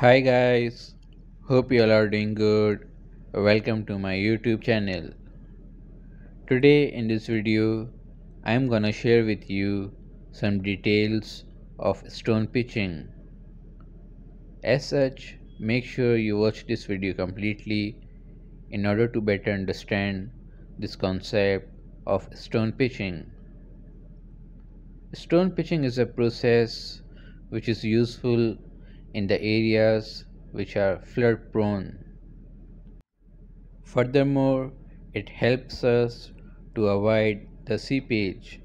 hi guys hope you all are doing good welcome to my youtube channel today in this video i am gonna share with you some details of stone pitching as such make sure you watch this video completely in order to better understand this concept of stone pitching stone pitching is a process which is useful in the areas which are flood prone. Furthermore, it helps us to avoid the seepage.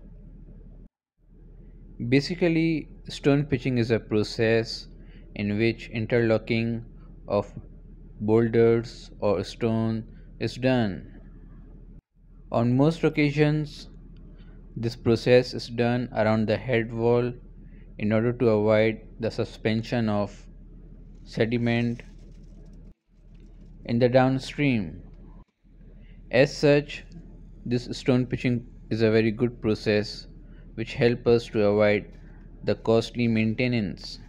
Basically, stone pitching is a process in which interlocking of boulders or stone is done. On most occasions, this process is done around the head wall in order to avoid the suspension of sediment in the downstream. As such, this stone pitching is a very good process which help us to avoid the costly maintenance.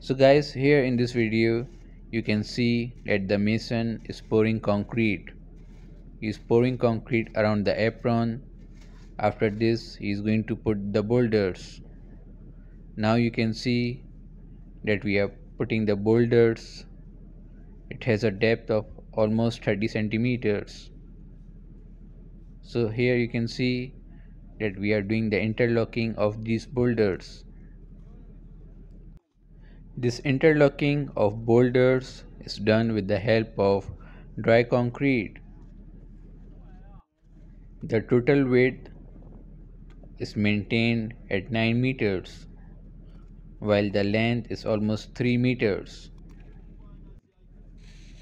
So guys here in this video you can see that the mason is pouring concrete. He is pouring concrete around the apron. After this he is going to put the boulders now you can see that we are putting the boulders it has a depth of almost 30 centimeters so here you can see that we are doing the interlocking of these boulders this interlocking of boulders is done with the help of dry concrete the total width is maintained at 9 meters while the length is almost 3 meters.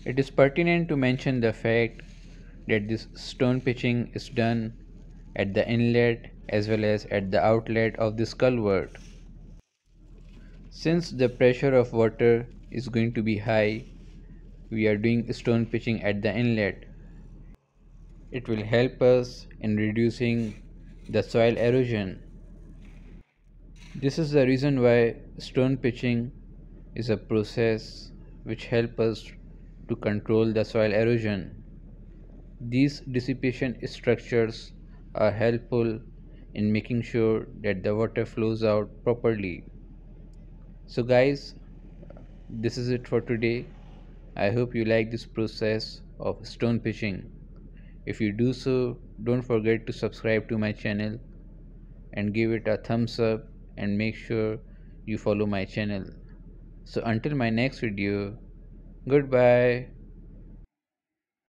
It is pertinent to mention the fact that this stone pitching is done at the inlet as well as at the outlet of this culvert. Since the pressure of water is going to be high, we are doing stone pitching at the inlet. It will help us in reducing the soil erosion. This is the reason why stone pitching is a process which help us to control the soil erosion. These dissipation structures are helpful in making sure that the water flows out properly. So guys, this is it for today. I hope you like this process of stone pitching. If you do so, don't forget to subscribe to my channel and give it a thumbs up and make sure you follow my channel so until my next video goodbye